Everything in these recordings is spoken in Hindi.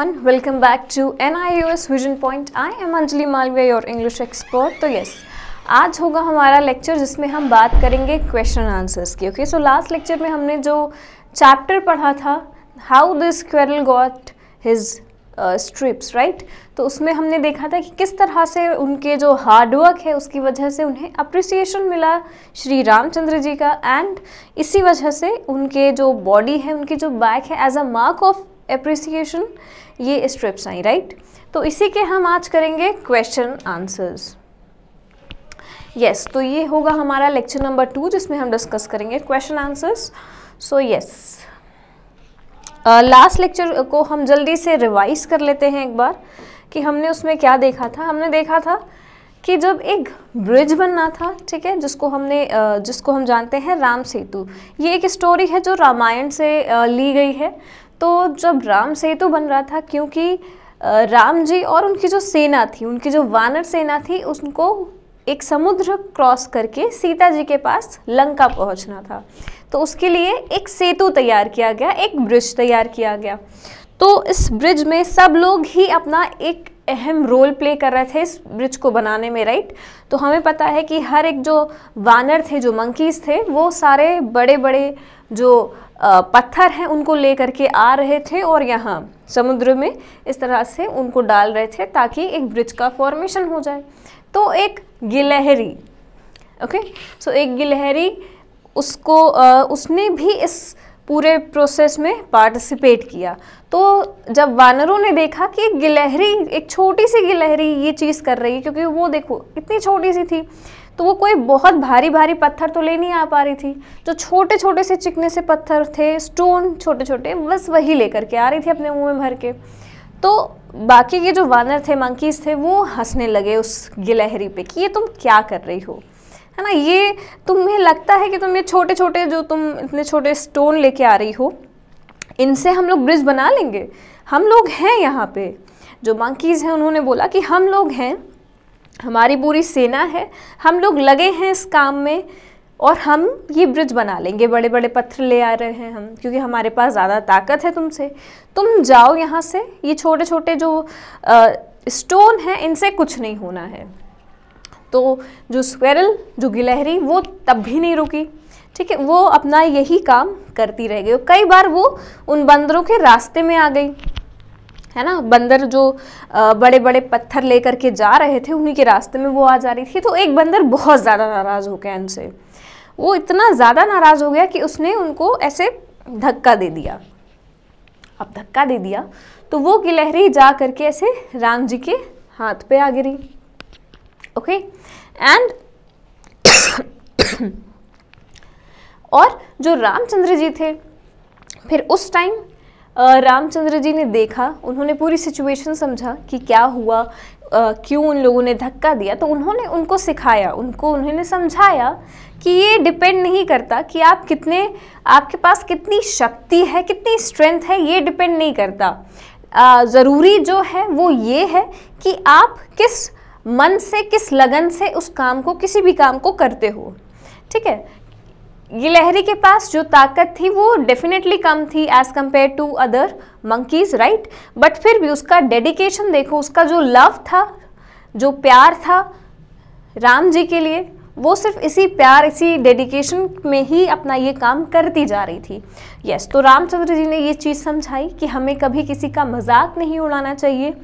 everyone, welcome back to NIOS Vision Point. I am Anjali Malviya, your English expert. तो yes, आज होगा हमारा लेक्चर जिसमें हम बात करेंगे क्वेश्चन आंसर्स की ओके सो लास्ट लेक्चर में हमने जो चैप्टर पढ़ा था how this squirrel got his stripes right तो उसमें हमने देखा था कि किस तरह से उनके जो हार्डवर्क है उसकी वजह से उन्हें अप्रिसिएशन मिला श्री रामचंद्र जी का एंड इसी वजह से उनके जो बॉडी है उनकी जो बैक है as a mark of appreciation ये स्ट्रिप्स आई राइट तो इसी के हम आज करेंगे क्वेश्चन आंसर्स यस तो ये होगा हमारा लेक्चर नंबर टू जिसमें हम डिस्कस करेंगे question answers so yes last lecture को हम जल्दी से रिवाइज कर लेते हैं एक बार कि हमने उसमें क्या देखा था हमने देखा था कि जब एक ब्रिज बनना था ठीक है जिसको हमने uh, जिसको हम जानते हैं राम सेतु ये एक स्टोरी है जो रामायण से uh, ली गई है तो जब राम सेतु तो बन रहा था क्योंकि राम जी और उनकी जो सेना थी उनकी जो वानर सेना थी उनको एक समुद्र क्रॉस करके सीता जी के पास लंका पहुंचना था तो उसके लिए एक सेतु तैयार किया गया एक ब्रिज तैयार किया गया तो इस ब्रिज में सब लोग ही अपना एक अहम रोल प्ले कर रहे थे इस ब्रिज को बनाने में राइट तो हमें पता है कि हर एक जो वानर थे जो मंकीज़ थे वो सारे बड़े बड़े जो पत्थर हैं उनको ले करके आ रहे थे और यहाँ समुद्र में इस तरह से उनको डाल रहे थे ताकि एक ब्रिज का फॉर्मेशन हो जाए तो एक गिलहरी ओके okay? सो so, एक गिलहरी उसको आ, उसने भी इस पूरे प्रोसेस में पार्टिसिपेट किया तो जब वानरों ने देखा कि एक गिलहरी एक छोटी सी गिलहरी ये चीज़ कर रही है क्योंकि वो देखो इतनी छोटी सी थी तो वो कोई बहुत भारी भारी पत्थर तो ले नहीं आ पा रही थी जो छोटे छोटे से चिकने से पत्थर थे स्टोन छोटे छोटे बस वही लेकर के आ रही थी अपने मुंह में भर के तो बाकी के जो वानर थे मंकीज थे वो हंसने लगे उस गिलहरी पे कि ये तुम क्या कर रही हो है ना ये तुम्हें लगता है कि तुम ये छोटे छोटे जो तुम इतने छोटे स्टोन लेके आ रही हो इनसे हम लोग ब्रिज बना लेंगे हम लोग हैं यहाँ पे जो मंकीज़ हैं उन्होंने बोला कि हम लोग हैं हमारी पूरी सेना है हम लोग लगे हैं इस काम में और हम ये ब्रिज बना लेंगे बड़े बड़े पत्थर ले आ रहे हैं हम क्योंकि हमारे पास ज़्यादा ताकत है तुमसे तुम जाओ यहाँ से ये छोटे छोटे जो आ, स्टोन हैं इनसे कुछ नहीं होना है तो जो स्क्वेरल जो गिलहरी वो तब भी नहीं रुकी ठीक है वो अपना यही काम करती रह गई कई बार वो उन बंदरों के रास्ते में आ गई है ना बंदर जो बड़े बड़े पत्थर लेकर के जा रहे थे उन्हीं के रास्ते में वो आ जा रही थी तो एक बंदर बहुत ज़्यादा नाराज़ हो गया उनसे वो इतना ज़्यादा नाराज़ हो गया कि उसने उनको ऐसे धक्का दे दिया अब धक्का दे दिया तो वो गिलहरी जा करके ऐसे राम जी के हाथ पे आ गिरी ओके एंड और जो रामचंद्र जी थे फिर उस टाइम रामचंद्र जी ने देखा उन्होंने पूरी सिचुएशन समझा कि क्या हुआ क्यों उन लोगों ने धक्का दिया तो उन्होंने उनको सिखाया उनको उन्होंने समझाया कि ये डिपेंड नहीं करता कि आप कितने आपके पास कितनी शक्ति है कितनी स्ट्रेंथ है ये डिपेंड नहीं करता ज़रूरी जो है वो ये है कि आप किस मन से किस लगन से उस काम को किसी भी काम को करते हो ठीक है गिलहरी के पास जो ताकत थी वो डेफिनेटली कम थी as compare to other monkeys right but फिर भी उसका डेडिकेशन देखो उसका जो लव था जो प्यार था राम जी के लिए वो सिर्फ इसी प्यार इसी डेडिकेशन में ही अपना ये काम करती जा रही थी यस yes, तो रामचंद्र जी ने ये चीज़ समझाई कि हमें कभी किसी का मजाक नहीं उड़ाना चाहिए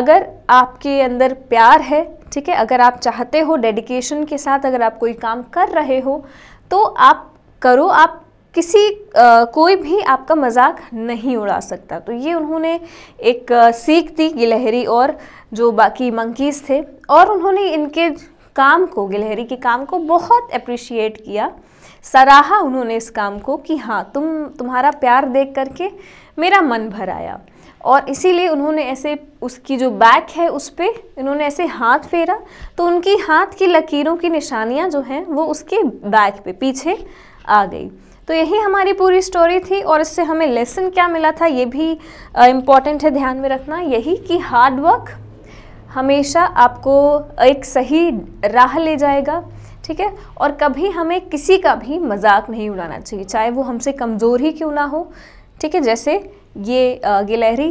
अगर आपके अंदर प्यार है ठीक है अगर आप चाहते हो डेडिकेशन के साथ अगर आप कोई काम कर रहे हो तो आप करो आप किसी आ, कोई भी आपका मजाक नहीं उड़ा सकता तो ये उन्होंने एक सीख दी गिलहरी और जो बाकी मंकीज़ थे और उन्होंने इनके काम को गिलहरी के काम को बहुत अप्रिशिएट किया सराहा उन्होंने इस काम को कि हाँ तुम तुम्हारा प्यार देख करके मेरा मन भर आया और इसीलिए उन्होंने ऐसे उसकी जो बैक है उस पर इन्होंने ऐसे हाथ फेरा तो उनकी हाथ की लकीरों की निशानियाँ जो हैं वो उसके बैक पे पीछे आ गई तो यही हमारी पूरी स्टोरी थी और इससे हमें लेसन क्या मिला था ये भी इम्पॉर्टेंट है ध्यान में रखना यही कि हार्डवर्क हमेशा आपको एक सही राह ले जाएगा ठीक है और कभी हमें किसी का भी मजाक नहीं उड़ाना चाहिए चाहे वो हमसे कमज़ोर ही क्यों ना हो ठीक है जैसे ये गिलहरी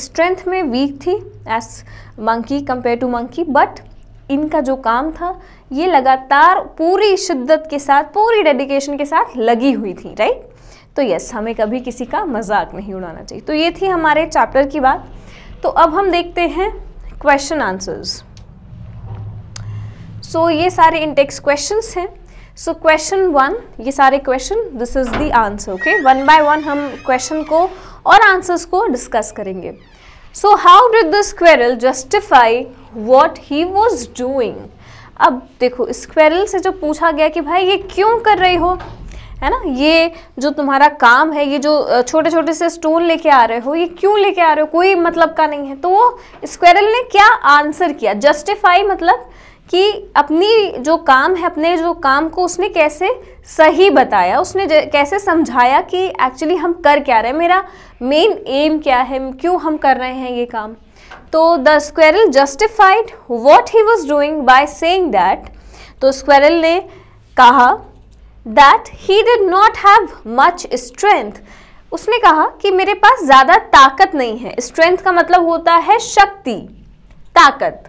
स्ट्रेंथ में वीक थी as monkey compare to monkey but इनका जो काम था ये लगातार पूरी शिद्दत के साथ पूरी डेडिकेशन के साथ लगी हुई थी राइट तो यस हमें कभी किसी का मजाक नहीं उड़ाना चाहिए तो ये थी हमारे चैप्टर की बात तो अब हम देखते हैं क्वेश्चन आंसर्स सो ये सारे इंटेक्स क्वेश्चंस हैं सो क्वेश्चन वन ये सारे question this is the answer okay one by one हम क्वेश्चन को और आंसर्स को डिस्कस करेंगे so how did the squirrel justify what he was doing अब देखो स्क्वेरल से जो पूछा गया कि भाई ये क्यों कर रही हो है ना ये जो तुम्हारा काम है ये जो छोटे छोटे से स्टोन लेके आ रहे हो ये क्यों लेके आ रहे हो कोई मतलब का नहीं है तो वो स्क्वेरल ने क्या आंसर किया जस्टिफाई मतलब कि अपनी जो काम है अपने जो काम को उसने कैसे सही बताया उसने कैसे समझाया कि एक्चुअली हम कर क्या रहे हैं मेरा मेन एम क्या है क्यों हम कर रहे हैं ये काम तो the squirrel justified what he was doing by saying that तो स्क्वेरल ने कहा that he did not have much strength उसने कहा कि मेरे पास ज़्यादा ताकत नहीं है स्ट्रेंथ का मतलब होता है शक्ति ताकत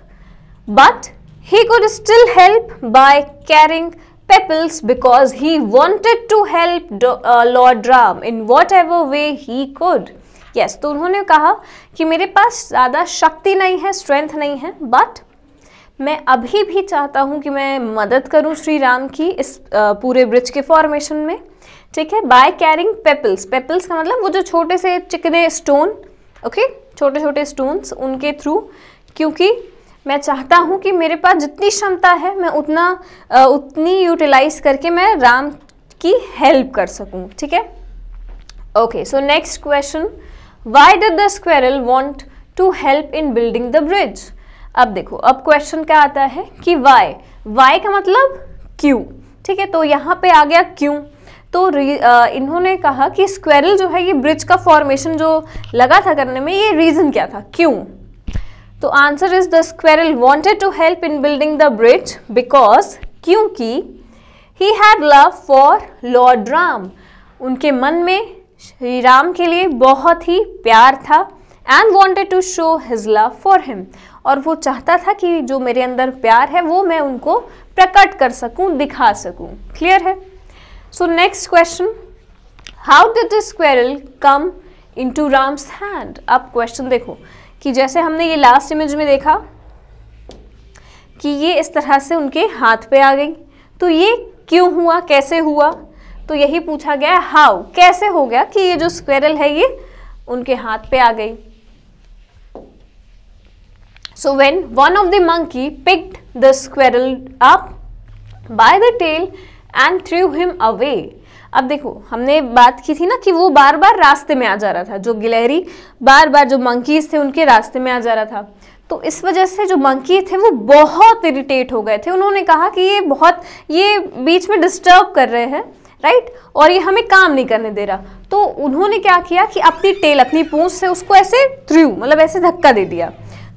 but He could still help by carrying pebbles because he wanted to help uh, Lord Ram in whatever way he could. Yes, तो उन्होंने कहा कि मेरे पास ज़्यादा शक्ति नहीं है स्ट्रेंथ नहीं है बट मैं अभी भी चाहता हूँ कि मैं मदद करूँ श्री राम की इस uh, पूरे ब्रिज के फॉर्मेशन में ठीक है बाय कैरिंग पेपल्स पेपल्स का मतलब वो जो छोटे से चिकने स्टोन ओके छोटे छोटे स्टोन्स उनके थ्रू क्योंकि मैं चाहता हूँ कि मेरे पास जितनी क्षमता है मैं उतना उतनी यूटिलाइज करके मैं राम की हेल्प कर सकूँ ठीक है okay so next question why did the squirrel want to help in building the bridge अब देखो अब क्वेश्चन क्या आता है कि वाई वाई का मतलब क्यों ठीक है तो यहाँ पे आ गया क्यों तो आ, इन्होंने कहा कि स्क्वेरल जो है ये ब्रिज का फॉर्मेशन जो लगा था करने में ये रीज़न क्या था क्यों तो answer is the squirrel wanted to help in building the bridge because क्योंकि he had love for lord Ram उनके मन में श्री राम के लिए बहुत ही प्यार था and wanted to show his love for him और वो चाहता था कि जो मेरे अंदर प्यार है वो मैं उनको प्रकट कर सकूं दिखा सकूं क्लियर है so next question how did the squirrel come to Ram's hand अब क्वेश्चन देखो कि जैसे हमने ये लास्ट इमेज में देखा कि ये इस तरह से उनके हाथ पे आ गई तो ये क्यों हुआ कैसे हुआ तो यही पूछा गया हाउ कैसे हो गया कि ये जो स्क्वेरल है ये उनके हाथ पे आ गई so when one of the monkey picked the squirrel up by the tail and threw him away अब देखो हमने बात की थी ना कि वो बार बार रास्ते में आ जा रहा था जो गिलहरी बार बार जो मंकीज थे उनके रास्ते में आ जा रहा था तो इस वजह से जो मंकी थे वो बहुत इरिटेट हो गए थे उन्होंने कहा कि ये बहुत ये बीच में डिस्टर्ब कर रहे हैं राइट और ये हमें काम नहीं करने दे रहा तो उन्होंने क्या किया कि अपनी टेल अपनी पूंछ से उसको ऐसे थ्रू मतलब ऐसे धक्का दे दिया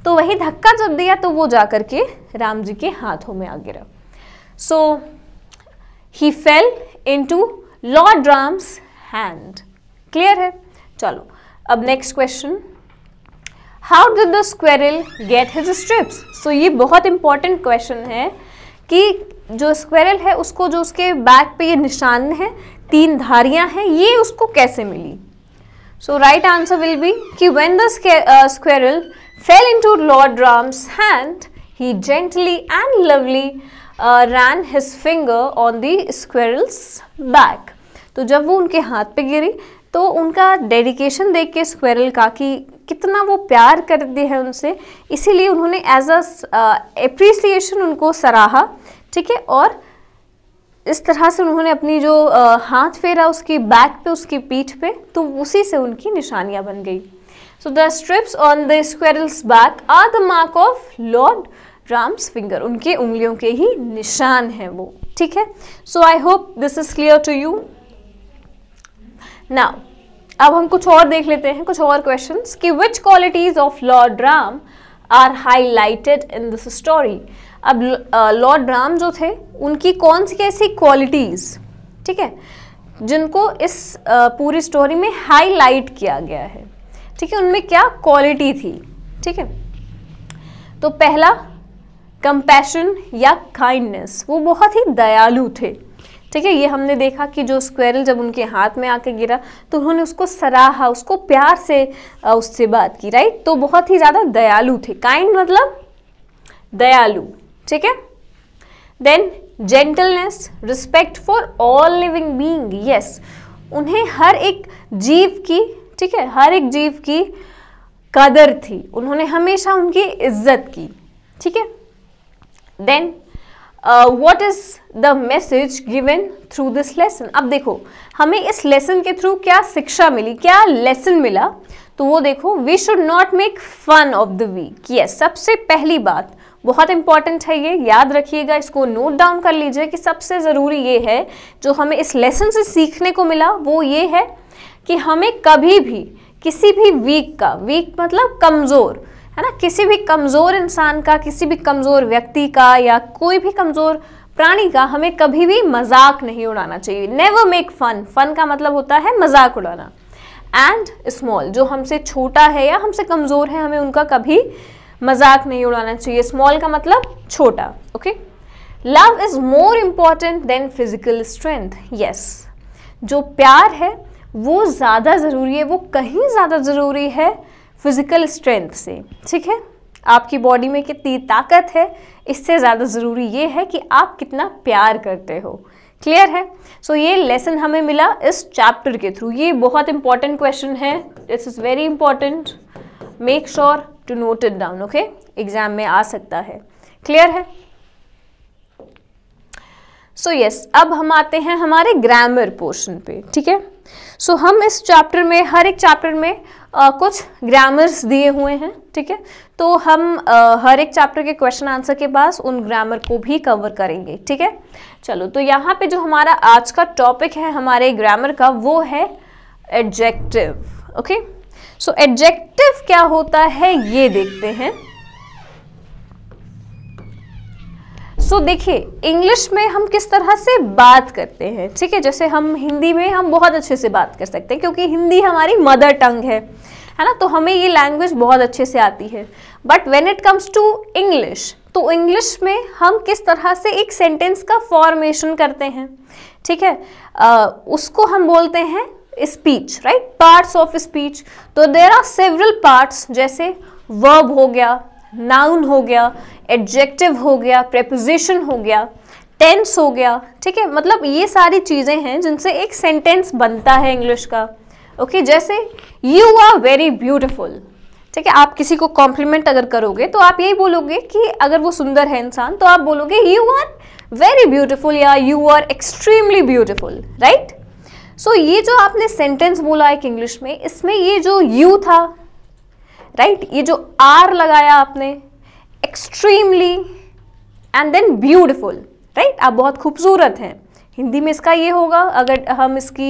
तो वही धक्का जब दिया तो वो जा कर के राम जी के हाथों में आ गिरा so he fell into lord Ram's hand clear है चलो अब next question how did the squirrel get his stripes so ये बहुत इंपॉर्टेंट क्वेश्चन है कि जो स्क्वेरल है उसको जो उसके बैक पे ये निशान है तीन धारियां हैं ये उसको कैसे मिली so right answer will be कि when the squirrel fell into lord Ram's hand he gently and lovely ran his finger on the squirrel's back तो जब वो उनके हाथ पे गिरी तो उनका डेडिकेशन देख के स्क्वेरल का कि कितना वो प्यार दिया है उनसे इसीलिए उन्होंने एज अ एप्रिसिएशन उनको सराहा ठीक है और इस तरह से उन्होंने अपनी जो आ, uh, हाथ फेरा उसकी बैक पे उसकी पीठ पे तो उसी से उनकी निशानियाँ बन गई so the stripes on the squirrel's back are the mark of lord Ram's finger उनके उंगलियों के ही निशान हैं वो ठीक है so I hope this is clear to you now अब हम कुछ और देख लेते हैं कुछ और क्वेश्चन कि which qualities of lord Ram are highlighted in this story अब लॉर्ड राम जो थे उनकी कौन सी ऐसी क्वालिटीज़ ठीक है जिनको इस पूरी स्टोरी में हाईलाइट किया गया है ठीक है उनमें क्या क्वालिटी थी ठीक है तो पहला कंपैशन या काइंडनेस वो बहुत ही दयालु थे ठीक है ये हमने देखा कि जो स्क्वेरल जब उनके हाथ में आके गिरा तो उन्होंने उसको सराहा उसको प्यार से उससे बात की राइट तो बहुत ही ज़्यादा दयालु थे काइंड मतलब दयालु ठीक है then gentleness respect for all living being yes उन्हें हर एक जीव की ठीक है हर एक जीव की कदर थी उन्होंने हमेशा उनकी इज्जत की ठीक है then what is the message given through this lesson अब देखो हमें इस लेसन के थ्रू क्या शिक्षा मिली क्या लेसन मिला तो वो देखो we should not make fun of the weak yes सबसे पहली बात बहुत इंपॉर्टेंट है ये याद रखिएगा इसको नोट डाउन कर लीजिए कि सबसे ज़रूरी ये है जो हमें इस लेसन से सीखने को मिला वो ये है कि हमें कभी भी किसी भी वीक का वीक मतलब कमज़ोर है ना किसी भी कमज़ोर इंसान का किसी भी कमज़ोर व्यक्ति का या कोई भी कमज़ोर प्राणी का हमें कभी भी मजाक नहीं उड़ाना चाहिए नेवर मेक फन फन का मतलब होता है मजाक उड़ाना एंड स्मॉल जो हमसे छोटा है या हमसे कमज़ोर है हमें उनका कभी मजाक नहीं उड़ाना चाहिए स्मॉल का मतलब छोटा okay love is more important than physical strength yes जो प्यार है वो ज़्यादा ज़रूरी है वो कहीं ज़्यादा ज़रूरी है फिज़िकल स्ट्रेंथ से ठीक है आपकी बॉडी में कितनी ताकत है इससे ज़्यादा ज़रूरी ये है कि आप कितना प्यार करते हो क्लियर है सो so, ये लेसन हमें मिला इस चैप्टर के थ्रू ये बहुत इंपॉर्टेंट क्वेश्चन है this is very important make sure to note it down okay exam में आ सकता है क्लियर है सो so, यस yes, अब हम आते हैं हमारे ग्रामर पोर्शन पे ठीक है सो so, हम इस चैप्टर में हर एक चैप्टर में आ, कुछ ग्रामर्स दिए हुए हैं ठीक है तो हम आ, हर एक चैप्टर के क्वेश्चन आंसर के पास उन ग्रामर को भी कवर करेंगे ठीक है चलो तो यहाँ पे जो हमारा आज का टॉपिक है हमारे ग्रामर का वो है एडजेक्टिव ओके सो एडजेक्टिव क्या होता है ये देखते हैं सो देखिए इंग्लिश में हम किस तरह से बात करते हैं ठीक है जैसे हम हिंदी में हम बहुत अच्छे से बात कर सकते हैं क्योंकि हिंदी हमारी मदर टंग है है ना तो हमें ये लैंग्वेज बहुत अच्छे से आती है but when it comes to English तो इंग्लिश में हम किस तरह से एक सेंटेंस का फॉर्मेशन करते हैं ठीक है आ, उसको हम बोलते हैं speech right parts of speech तो देर आर सेवरल पार्ट्स जैसे वर्ब हो गया नाउन हो गया एडजेक्टिव हो गया प्रेपोजिशन हो गया टेंस हो गया ठीक है मतलब ये सारी चीज़ें हैं जिनसे एक सेंटेंस बनता है इंग्लिश का ओके okay, जैसे यू आर वेरी ब्यूटिफुल ठीक है आप किसी को कॉम्प्लीमेंट अगर करोगे तो आप यही बोलोगे कि अगर वो सुंदर है इंसान तो आप बोलोगे यू आर वेरी ब्यूटिफुल या you are extremely beautiful right so ये जो आपने सेंटेंस बोला एक इंग्लिश में इसमें ये जो यू था राइट right? ये जो आर लगाया आपने extremely and then beautiful right आप बहुत खूबसूरत हैं हिंदी में इसका ये होगा अगर हम इसकी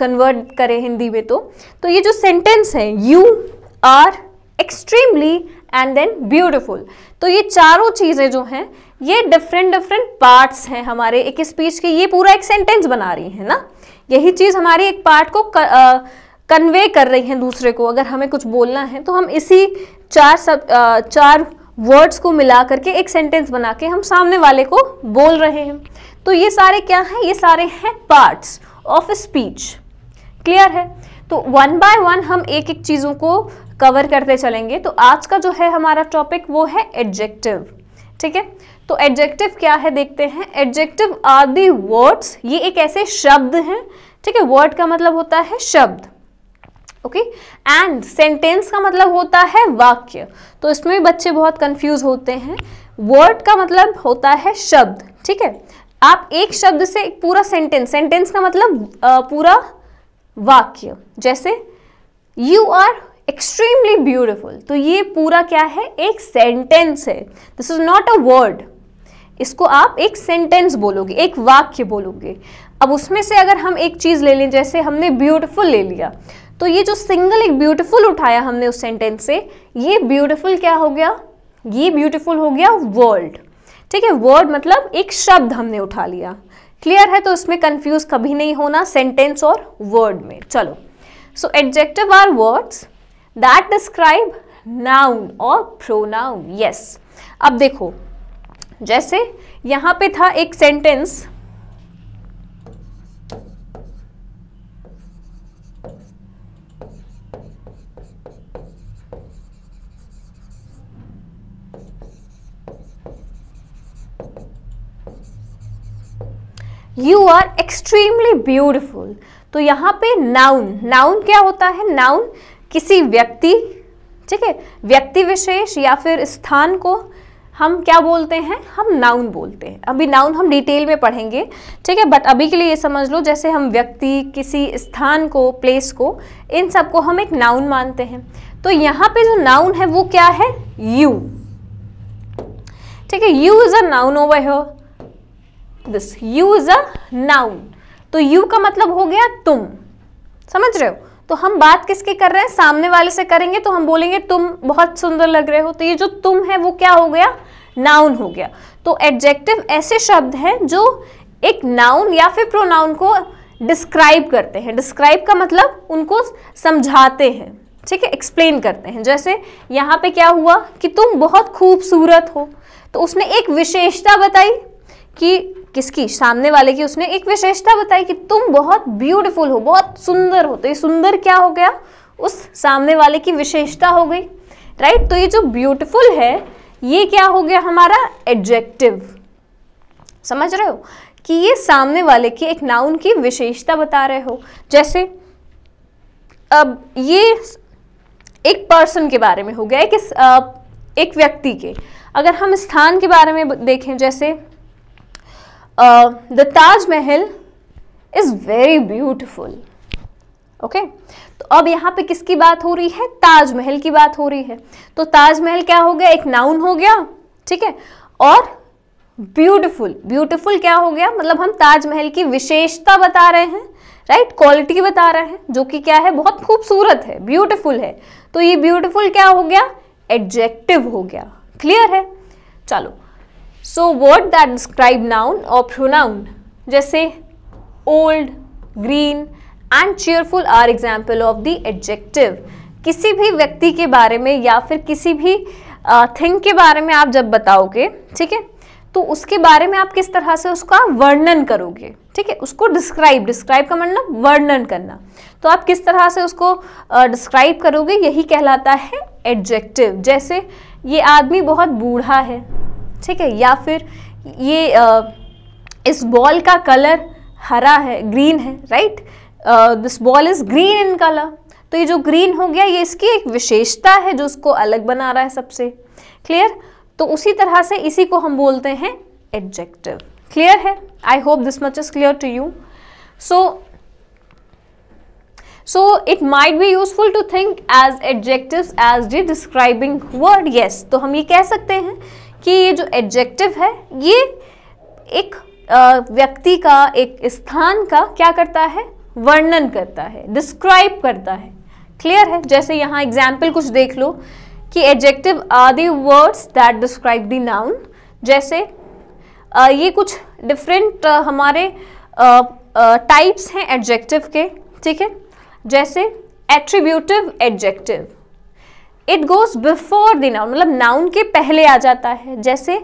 कन्वर्ट uh, करें हिंदी में तो तो ये जो सेंटेंस है you are extremely and then beautiful तो ये चारों चीज़ें जो हैं ये डिफरेंट डिफरेंट पार्ट्स हैं हमारे एक स्पीच के ये पूरा एक सेंटेंस बना रही है ना यही चीज़ हमारी एक पार्ट को कन्वे कर रही हैं दूसरे को अगर हमें कुछ बोलना है तो हम इसी चार सब uh, चार वर्ड्स को मिला करके एक सेंटेंस बना के हम सामने वाले को बोल रहे हैं तो ये सारे क्या हैं ये सारे हैं पार्ट्स ऑफ स्पीच क्लियर है तो वन बाय वन हम एक एक चीज़ों को कवर करते चलेंगे तो आज का जो है हमारा टॉपिक वो है एडजेक्टिव ठीक है तो एडजेक्टिव क्या है देखते हैं एडजेक्टिव आर दी वर्ड्स ये एक ऐसे शब्द हैं ठीक है वर्ड का मतलब होता है शब्द ओके एंड सेंटेंस का मतलब होता है वाक्य तो इसमें भी बच्चे बहुत कंफ्यूज होते हैं वर्ड का मतलब होता है शब्द ठीक है आप एक शब्द से एक पूरा सेंटेंस सेंटेंस का मतलब आ, पूरा वाक्य जैसे यू आर एक्सट्रीमली ब्यूटिफुल तो ये पूरा क्या है एक सेंटेंस है this is not a word इसको आप एक सेंटेंस बोलोगे एक वाक्य बोलोगे अब उसमें से अगर हम एक चीज़ ले लें जैसे हमने ब्यूटिफुल ले लिया तो ये जो सिंगल एक ब्यूटीफुल उठाया हमने उस सेंटेंस से ये ब्यूटीफुल क्या हो गया ये ब्यूटीफुल हो गया वर्ल्ड ठीक है वर्ड मतलब एक शब्द हमने उठा लिया क्लियर है तो इसमें कंफ्यूज कभी नहीं होना सेंटेंस और वर्ड में चलो so adjective are words that describe noun और प्रोनाउन यस अब देखो जैसे यहां पे था एक sentence you are extremely beautiful तो यहाँ पे नाउन नाउन क्या होता है नाउन किसी व्यक्ति ठीक है व्यक्ति विशेष या फिर स्थान को हम क्या बोलते हैं हम नाउन बोलते हैं अभी नाउन हम डिटेल में पढ़ेंगे ठीक है बट अभी के लिए ये समझ लो जैसे हम व्यक्ति किसी स्थान को प्लेस को इन सब को हम एक नाउन मानते हैं तो यहाँ पे जो नाउन है वो क्या है यू ठीक है you is a noun over this you is a noun तो यू का मतलब हो गया तुम समझ रहे हो तो हम बात किसके कर रहे हैं सामने वाले से करेंगे तो हम बोलेंगे तुम बहुत सुंदर लग रहे हो तो ये जो तुम है वो क्या हो गया नाउन हो गया तो एडजेक्टिव ऐसे शब्द हैं जो एक नाउन या फिर प्रोनाउन को डिस्क्राइब करते हैं डिस्क्राइब का मतलब उनको समझाते हैं ठीक है एक्सप्लेन करते हैं जैसे यहाँ पे क्या हुआ कि तुम बहुत खूबसूरत हो तो उसने एक विशेषता बताई कि किसकी सामने वाले की उसने एक विशेषता बताई कि तुम बहुत ब्यूटीफुल हो बहुत सुंदर हो तो ये सुंदर क्या हो गया उस सामने वाले की विशेषता हो गई राइट तो ये जो ब्यूटीफुल है ये क्या हो गया हमारा एडजेक्टिव समझ रहे हो कि ये सामने वाले की एक नाउन की विशेषता बता रहे हो जैसे अब ये एक पर्सन के बारे में हो गया एक, एक व्यक्ति के अगर हम स्थान के बारे में देखें जैसे द ताज महल इज वेरी ब्यूटिफुल ओके तो अब यहाँ पे किसकी बात हो रही है ताजमहल की बात हो रही है तो ताजमहल क्या हो गया एक नाउन हो गया ठीक है और ब्यूटिफुल ब्यूटिफुल क्या हो गया मतलब हम ताजमहल की विशेषता बता रहे हैं राइट right? क्वालिटी बता रहे हैं जो कि क्या है बहुत खूबसूरत है ब्यूटिफुल है तो ये ब्यूटिफुल क्या हो गया एडजेक्टिव हो गया क्लियर है चलो so word that describe noun और प्रोनाउन जैसे old green and cheerful are example of the adjective किसी भी व्यक्ति के बारे में या फिर किसी भी थिंग uh, के बारे में आप जब बताओगे ठीक है तो उसके बारे में आप किस तरह से उसका वर्णन करोगे ठीक है उसको डिस्क्राइब डिस्क्राइब का मतलब वर्णन करना तो आप किस तरह से उसको डिस्क्राइब uh, करोगे यही कहलाता है एडजेक्टिव जैसे ये आदमी बहुत बूढ़ा है ठीक है या फिर ये आ, इस बॉल का कलर हरा है ग्रीन है right this ball is green in colour तो ये जो ग्रीन हो गया ये इसकी एक विशेषता है जो उसको अलग बना रहा है सबसे क्लियर तो उसी तरह से इसी को हम बोलते हैं एडजेक्टिव क्लियर है I hope this much is clear to you so so it might be useful to think as adjective as the describing word yes तो हम ये कह सकते हैं कि ये जो एडजेक्टिव है ये एक व्यक्ति का एक स्थान का क्या करता है वर्णन करता है डिस्क्राइब करता है क्लियर है जैसे यहाँ एग्जाम्पल कुछ देख लो कि adjective are the words that describe the noun जैसे आ, ये कुछ डिफरेंट हमारे टाइप्स हैं एडजेक्टिव के ठीक है जैसे attributive adjective it goes before the noun मतलब नाउन के पहले आ जाता है जैसे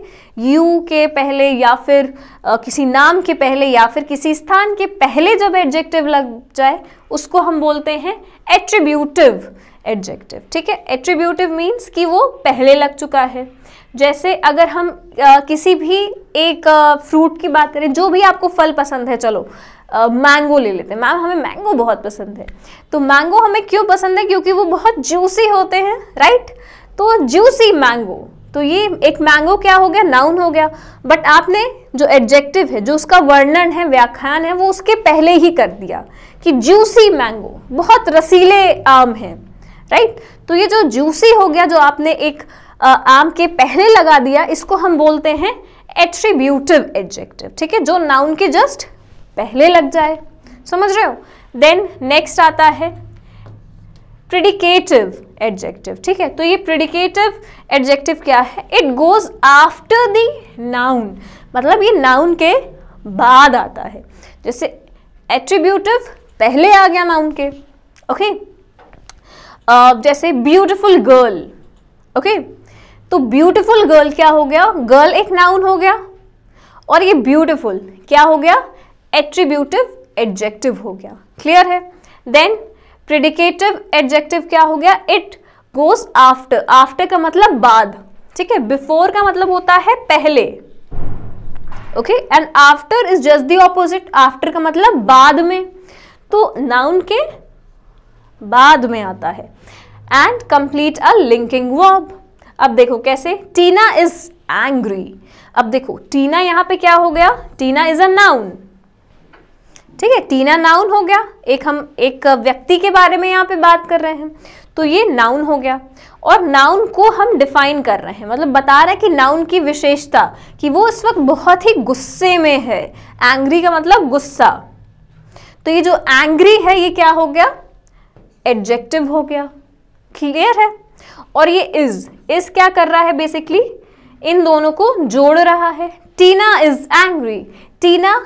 यू के पहले या फिर आ, किसी नाम के पहले या फिर किसी स्थान के पहले जब एडजेक्टिव लग जाए उसको हम बोलते हैं एट्रीब्यूटिव एडजेक्टिव ठीक है एट्रीब्यूटिव मीन्स कि वो पहले लग चुका है जैसे अगर हम आ, किसी भी एक फ्रूट की बात करें जो भी आपको फल पसंद है चलो मैंगो ले लेते हैं मैम हमें मैंगो बहुत पसंद है तो मैंगो हमें क्यों पसंद है क्योंकि वो बहुत जूसी होते हैं राइट तो जूसी मैंगो तो ये एक मैंगो क्या हो गया नाउन हो गया बट आपने जो एडजेक्टिव है जो उसका वर्णन है व्याख्यान है वो उसके पहले ही कर दिया कि जूसी मैंगो बहुत रसीले आम है राइट तो ये जो जूसी हो गया जो आपने एक आम के पहले लगा दिया इसको हम बोलते हैं एट्रीब्यूटिव एडजेक्टिव ठीक है जो नाउन के जस्ट पहले लग जाए समझ रहे हो देन नेक्स्ट आता है प्रिडिकेटिव एडजेक्टिव ठीक है तो ये प्रिडिकेटिव एडजेक्टिव क्या है it goes after the noun मतलब ये नाउन के बाद आता है जैसे एट्रीब्यूटिव पहले आ गया नाउन के ओके okay? uh, जैसे ब्यूटिफुल गर्ल ओके तो ब्यूटिफुल गर्ल क्या हो गया गर्ल एक नाउन हो गया और ये ब्यूटिफुल क्या हो गया एट्रीब्यूटिव एडजेक्टिव हो गया क्लियर है देन प्रिडिकेटिव एडजेक्टिव क्या हो गया इट गोस आफ्टर आफ्टर का मतलब बाद ठीक है बिफोर का मतलब होता है पहले okay and after is just the opposite after का मतलब बाद में तो नाउन के बाद में आता है and complete a linking verb अब देखो कैसे टीना इज एंग्री अब देखो टीना यहां पे क्या हो गया टीना इज अ नाउन ठीक है टीना नाउन हो गया एक हम एक व्यक्ति के बारे में यहाँ पे बात कर रहे हैं तो ये नाउन हो गया और नाउन को हम डिफाइन कर रहे हैं मतलब बता रहे हैं कि नाउन की विशेषता कि वो इस वक्त बहुत ही गुस्से में है एंग्री का मतलब गुस्सा तो ये जो एंग्री है ये क्या हो गया एडजेक्टिव हो गया क्लियर है और ये इज इज क्या कर रहा है बेसिकली इन दोनों को जोड़ रहा है टीना इज एंग्री टीना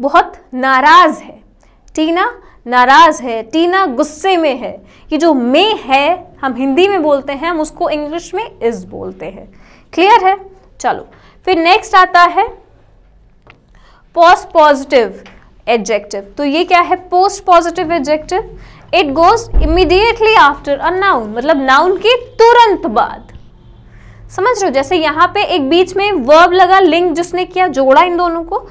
बहुत नाराज़ है टीना नाराज़ है टीना गुस्से में है ये जो मे है हम हिंदी में बोलते हैं हम उसको इंग्लिश में इज़ बोलते हैं क्लियर है चलो फिर नेक्स्ट आता है पोस्ट पॉजिटिव एडजेक्टिव तो ये क्या है postpositive adjective it goes immediately after a noun मतलब नाउन के तुरंत बाद समझ रहे हो जैसे यहाँ पे एक बीच में वर्ब लगा लिंक जिसने किया जोड़ा इन दोनों को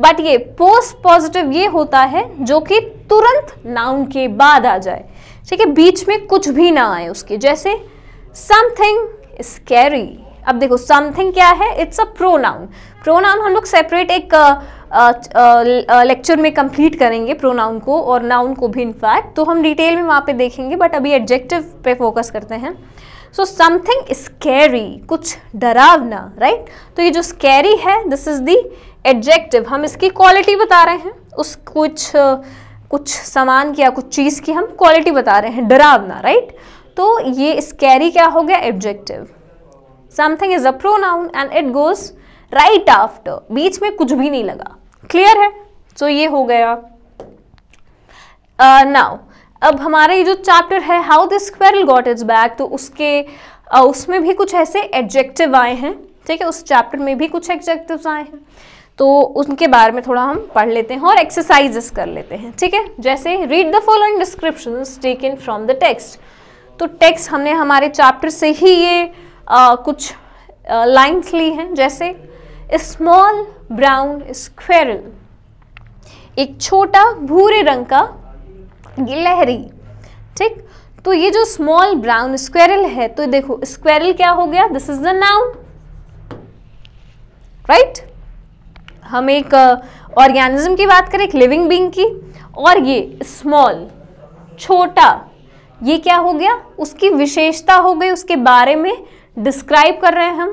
बट ये पोस्ट पॉजिटिव ये होता है जो कि तुरंत नाउन के बाद आ जाए ठीक है बीच में कुछ भी ना आए उसके जैसे समथिंग स्कैरी अब देखो समथिंग क्या है इट्स अ प्रोनाउन प्रोनाउन हम लोग सेपरेट एक लेक्चर में कंप्लीट करेंगे प्रोनाउन को और नाउन को भी इनफैक्ट तो हम डिटेल में वहाँ पे देखेंगे बट अभी एडजेक्टिव पे फोकस करते हैं सो समथिंग स्कैरी कुछ डरावना राइट right? तो ये जो स्कैरी है दिस इज दी एडजेक्टिव हम इसकी क्वालिटी बता रहे हैं उस कुछ कुछ सामान की या कुछ चीज़ की हम क्वालिटी बता रहे हैं डरावना राइट तो ये स्कैरी क्या हो गया adjective something is a pronoun and it goes right after बीच में कुछ भी नहीं लगा क्लियर है सो so, ये हो गया नाउ uh, अब हमारा ये जो चैप्टर है how the squirrel got his back तो उसके uh, उसमें भी कुछ ऐसे एडजेक्टिव आए हैं ठीक है उस चैप्टर में भी कुछ एडजेक्टिव आए हैं तो उनके बारे में थोड़ा हम पढ़ लेते हैं और एक्सरसाइजेस कर लेते हैं ठीक है जैसे read the following description taken from the text तो टेक्स्ट हमने हमारे चैप्टर से ही ये आ, कुछ लाइन्स ली हैं जैसे स्मॉल ब्राउन स्क्वेरल एक छोटा भूरे रंग का गिलहरी ठीक तो ये जो स्मॉल ब्राउन स्क्वेरल है तो देखो स्क्वेरल क्या हो गया this is the noun right हम एक ऑर्गेनिज्म की बात करें एक लिविंग बींग की और ये स्मॉल छोटा ये क्या हो गया उसकी विशेषता हो गई उसके बारे में डिस्क्राइब कर रहे हैं हम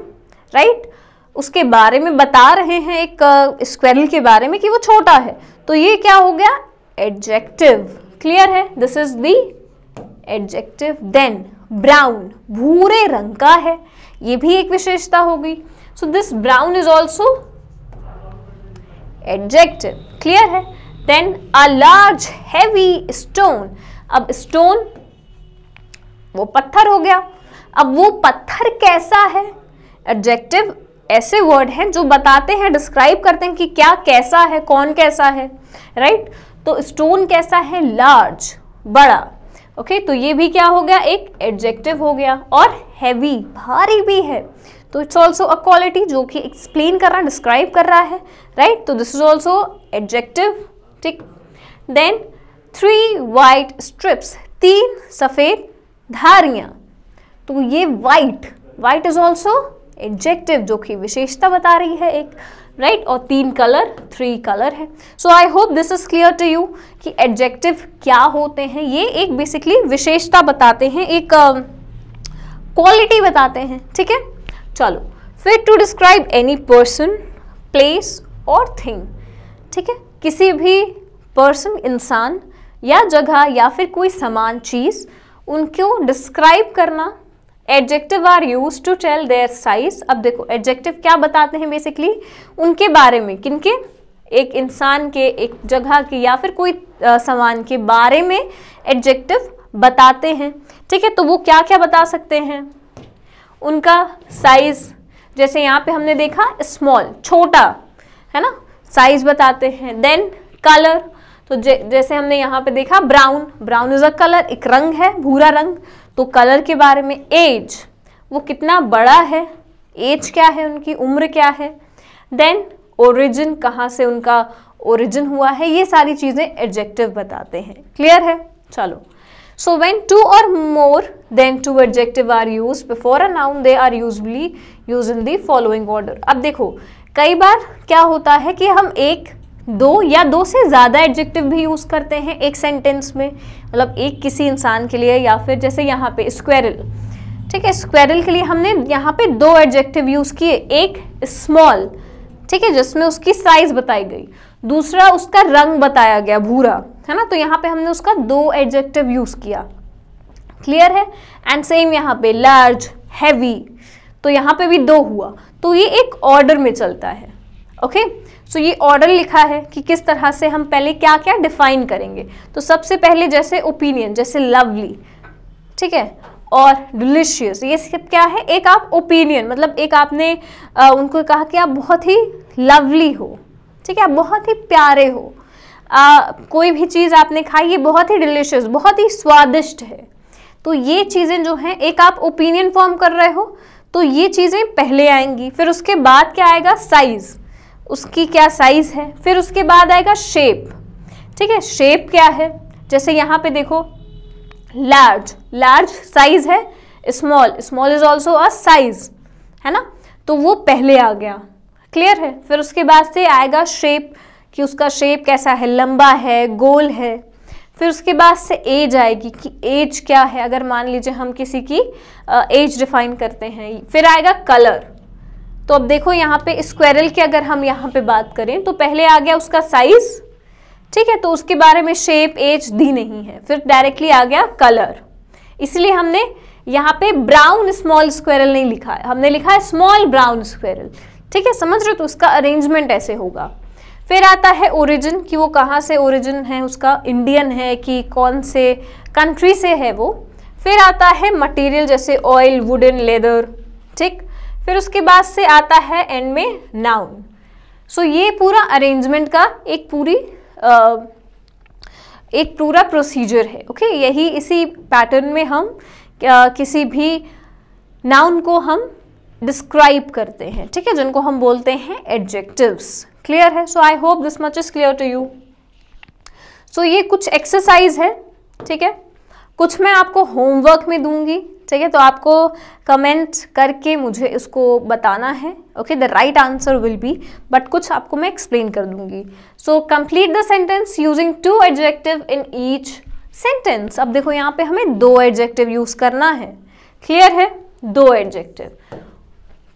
राइट उसके बारे में बता रहे हैं एक स्क्वेरल के बारे में कि वो छोटा है तो ये क्या हो गया एडजेक्टिव क्लियर है this is the adjective then brown भूरे रंग का है ये भी एक विशेषता होगी so this brown is also adjective clear है then a large heavy stone अब स्टोन वो पत्थर हो गया अब वो पत्थर कैसा है एडजेक्टिव ऐसे वर्ड हैं जो बताते हैं डिस्क्राइब करते हैं कि क्या कैसा है कौन कैसा है राइट right? तो स्टोन कैसा है लार्ज बड़ा ओके okay, तो ये भी क्या हो गया एक एडजेक्टिव हो गया और हैवी भारी भी है तो इट्स ऑल्सो अ क्वालिटी जो कि एक्सप्लेन कर रहा है डिस्क्राइब कर रहा है राइट तो दिस इज ऑल्सो एडजेक्टिव ठीक देन थ्री वाइट स्ट्रिप्स तीन सफ़ेद धारियां तो ये white white is also adjective जो कि विशेषता बता रही है एक राइट right? और तीन कलर थ्री कलर है so I hope this is clear to you कि एडजेक्टिव क्या होते हैं ये एक बेसिकली विशेषता बताते हैं एक क्वालिटी uh, बताते हैं ठीक है चलो फिर to describe any person place और थिंग ठीक है किसी भी पर्सन इंसान या जगह या फिर कोई समान चीज़ उनको डिस्क्राइब करना adjective are use to tell their size अब देखो एडजेक्टिव क्या बताते हैं बेसिकली उनके बारे में किनके एक इंसान के एक जगह के या फिर कोई सामान के बारे में एडजेक्टिव बताते हैं ठीक है तो वो क्या क्या बता सकते हैं उनका साइज जैसे यहाँ पे हमने देखा स्मॉल छोटा है ना साइज बताते हैं देन कलर तो जैसे हमने यहाँ पे देखा brown brown is a colour एक रंग है भूरा रंग तो कलर के बारे में एज वो कितना बड़ा है एज क्या है उनकी उम्र क्या है देन ओरिजिन कहाँ से उनका ओरिजिन हुआ है ये सारी चीज़ें एडजेक्टिव बताते हैं क्लियर है चलो So when two or more than two adjective are used before a noun they are usually used in the following order. ab dekho kai bar kya hota hai ki hum ek दो या दो से ज़्यादा एडजेक्टिव भी यूज़ करते हैं एक सेंटेंस में मतलब एक किसी इंसान के लिए या फिर जैसे यहाँ पे स्क्वेरल ठीक है स्क्वेरल के लिए हमने यहाँ पे दो एडजेक्टिव यूज़ किए एक स्मॉल ठीक है जिसमें उसकी साइज़ बताई गई दूसरा उसका रंग बताया गया भूरा है ना तो यहाँ पे हमने उसका दो एडजेक्टिव यूज़ किया क्लियर है एंड सेम यहाँ पे लार्ज हैवी तो यहाँ पे भी दो हुआ तो ये एक ऑर्डर में चलता है ओके okay? सो so, ये ऑर्डर लिखा है कि किस तरह से हम पहले क्या क्या डिफाइन करेंगे तो सबसे पहले जैसे ओपिनियन जैसे लवली ठीक है और डिलिशियस ये सब क्या है एक आप ओपिनियन मतलब एक आपने आ, उनको कहा कि आप बहुत ही लवली हो ठीक है आप बहुत ही प्यारे हो आ, कोई भी चीज़ आपने खाई ये बहुत ही डिलिशियस बहुत ही स्वादिष्ट है तो ये चीज़ें जो हैं एक आप ओपिनियन फॉर्म कर रहे हो तो ये चीज़ें पहले आएंगी फिर उसके बाद क्या आएगा साइज़ उसकी क्या साइज़ है फिर उसके बाद आएगा शेप ठीक है शेप क्या है जैसे यहाँ पे देखो लार्ज लार्ज साइज़ है small small is also a size है ना तो वो पहले आ गया क्लियर है फिर उसके बाद से आएगा शेप कि उसका शेप कैसा है लंबा है गोल है फिर उसके बाद से एज आएगी कि एज क्या है अगर मान लीजिए हम किसी की एज डिफाइन करते हैं फिर आएगा कलर तो अब देखो यहाँ पे स्क्वेरल की अगर हम यहाँ पे बात करें तो पहले आ गया उसका साइज ठीक है तो उसके बारे में शेप एज दी नहीं है फिर डायरेक्टली आ गया कलर इसलिए हमने यहाँ पे ब्राउन स्मॉल स्क्वेरल नहीं लिखा है हमने लिखा है स्मॉल ब्राउन स्क्वेरल ठीक है समझ रहे हो तो उसका अरेंजमेंट ऐसे होगा फिर आता है ओरिजिन कि वो कहाँ से ओरिजिन है उसका इंडियन है कि कौन से कंट्री से है वो फिर आता है मटेरियल जैसे ऑयल वुडन लेदर ठीक फिर उसके बाद से आता है एंड में नाउन सो ये पूरा अरेंजमेंट का एक पूरी आ, एक पूरा प्रोसीजर है ओके यही इसी पैटर्न में हम किसी भी नाउन को हम डिस्क्राइब करते हैं ठीक है जिनको हम बोलते हैं एडजेक्टिव्स क्लियर है so I hope this much is clear to you so ये कुछ एक्सरसाइज है ठीक है कुछ मैं आपको होमवर्क में दूंगी ठीक है तो आपको कमेंट करके मुझे इसको बताना है okay the right answer will be but कुछ आपको मैं एक्सप्लेन कर दूंगी so complete the sentence using two adjective in each sentence अब देखो यहाँ पे हमें दो एडजेक्टिव यूज़ करना है क्लियर है दो एडजेक्टिव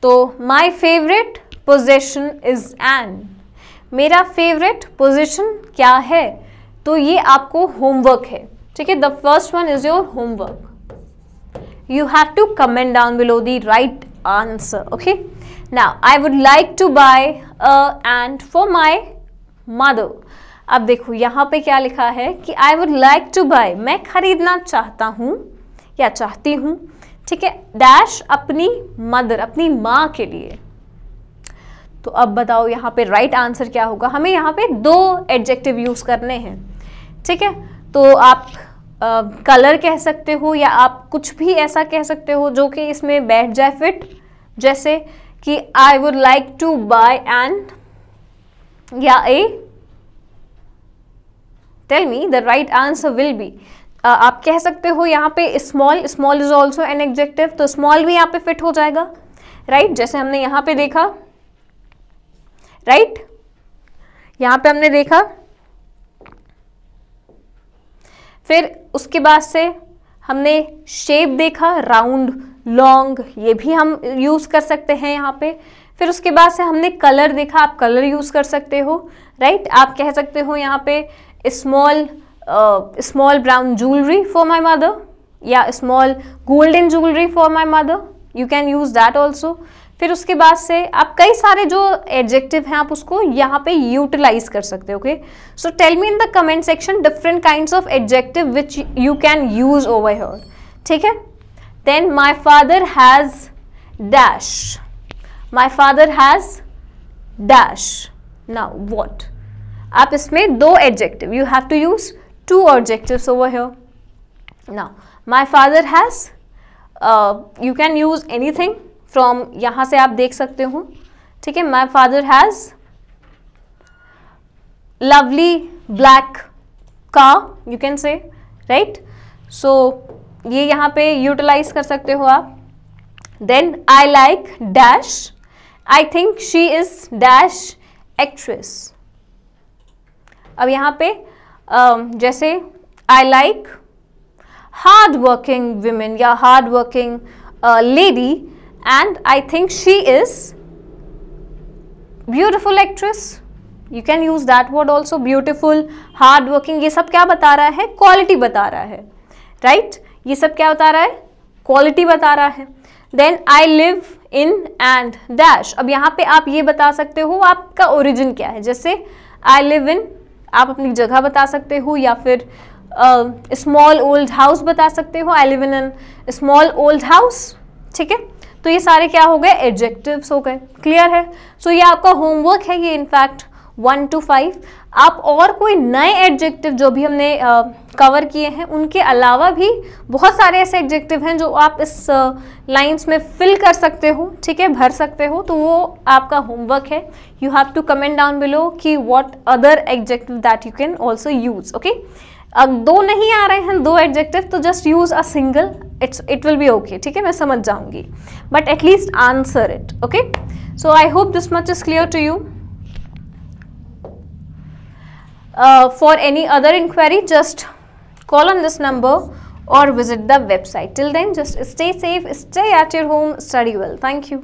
तो my favourite position is an मेरा फेवरेट पोजीशन क्या है तो ये आपको होमवर्क है ठीक है the first one is your homework you have to comment down below the right answer okay now I would like to buy a and for my mother अब देखो यहाँ पे क्या लिखा है कि I would like to buy मैं खरीदना चाहता हूँ या चाहती हूँ ठीक है डैश अपनी मदर अपनी माँ के लिए तो अब बताओ यहाँ पे राइट right आंसर क्या होगा हमें यहाँ पे दो एडजेक्टिव यूज़ करने हैं ठीक है तो आप कलर uh, कह सकते हो या आप कुछ भी ऐसा कह सकते हो जो कि इसमें बैठ जाए फिट जैसे कि I would like to buy and या a tell me the right answer will be आप कह सकते हो यहाँ पे small small is also an adjective तो स्मॉल भी यहाँ पे फिट हो जाएगा राइट right? जैसे हमने यहाँ पे देखा राइट right? यहाँ पे हमने देखा फिर उसके बाद से हमने शेप देखा राउंड लॉन्ग ये भी हम यूज़ कर सकते हैं यहाँ पे फिर उसके बाद से हमने कलर देखा आप कलर यूज़ कर सकते हो राइट right? आप कह सकते हो यहाँ पे small small brown jewellery for my mother या small golden jewellery for my mother you can use that also फिर उसके बाद से आप कई सारे जो एडजेक्टिव हैं आप उसको यहाँ पे यूटिलाइज कर सकते हो okay so tell me in the comment section different kind of adjective which you can use over here ठीक है then my father has dash my father has dash now what आप इसमें दो adjective you have to use two adjectives over here. Now, my father has, uh, you can use anything from यहाँ से आप देख सकते हो ठीक है my father has lovely black car, you can say, right? So, ये यहाँ पे utilize कर सकते हो आप then I like dash I think she is dash actress अब यहाँ पे Um, जैसे I like hard working women या hard working lady and I think she is beautiful actress you can use that word also beautiful hard working ये सब क्या बता रहा है क्वालिटी बता रहा है राइट right? ये सब क्या बता रहा है क्वालिटी बता रहा है then I live in and dash अब यहाँ पे आप ये बता सकते हो आपका ओरिजिन क्या है जैसे आई लिव इन आप अपनी जगह बता सकते हो या फिर स्मॉल ओल्ड हाउस बता सकते हो I live in an small old house ठीक है तो ये सारे क्या हो गए एडजेक्टिव्स हो गए क्लियर है सो so, ये आपका होमवर्क है ये इनफैक्ट वन टू फाइव आप और कोई नए एडजेक्टिव जो भी हमने कवर किए हैं उनके अलावा भी बहुत सारे ऐसे एडजेक्टिव हैं जो आप इस लाइंस में फिल कर सकते हो ठीक है भर सकते हो तो वो आपका होमवर्क है you have to comment down below कि what other adjective that you can also use okay अब दो नहीं आ रहे हैं दो एडजेक्टिव तो just use a single it's it will be okay ठीक है मैं समझ जाऊंगी but at least answer it okay so I hope this much is clear to you uh, for any other inquiry just call on this number or visit the website till then just stay safe stay at your home study well thank you